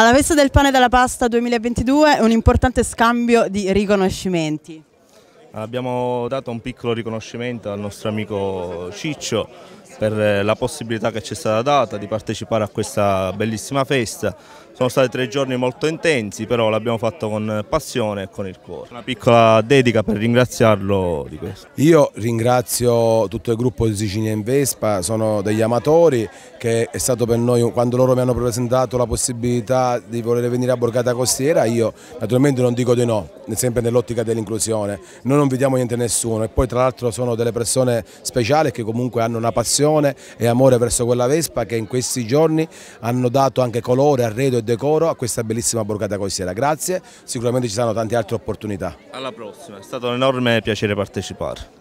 Alla festa del pane e della pasta 2022 un importante scambio di riconoscimenti. Abbiamo dato un piccolo riconoscimento al nostro amico Ciccio per eh, la possibilità che ci è stata data di partecipare a questa bellissima festa sono stati tre giorni molto intensi, però l'abbiamo fatto con passione e con il cuore. Una piccola dedica per ringraziarlo di questo. Io ringrazio tutto il gruppo di Sicilia in Vespa, sono degli amatori che è stato per noi, quando loro mi hanno presentato la possibilità di voler venire a Borgata Costiera, io naturalmente non dico di no, sempre nell'ottica dell'inclusione. Noi non vediamo niente a nessuno e poi tra l'altro sono delle persone speciali che comunque hanno una passione e amore verso quella Vespa che in questi giorni hanno dato anche colore, arredo e decoro a questa bellissima borgata costiera. Grazie, sicuramente ci saranno tante altre opportunità. Alla prossima, è stato un enorme piacere partecipare.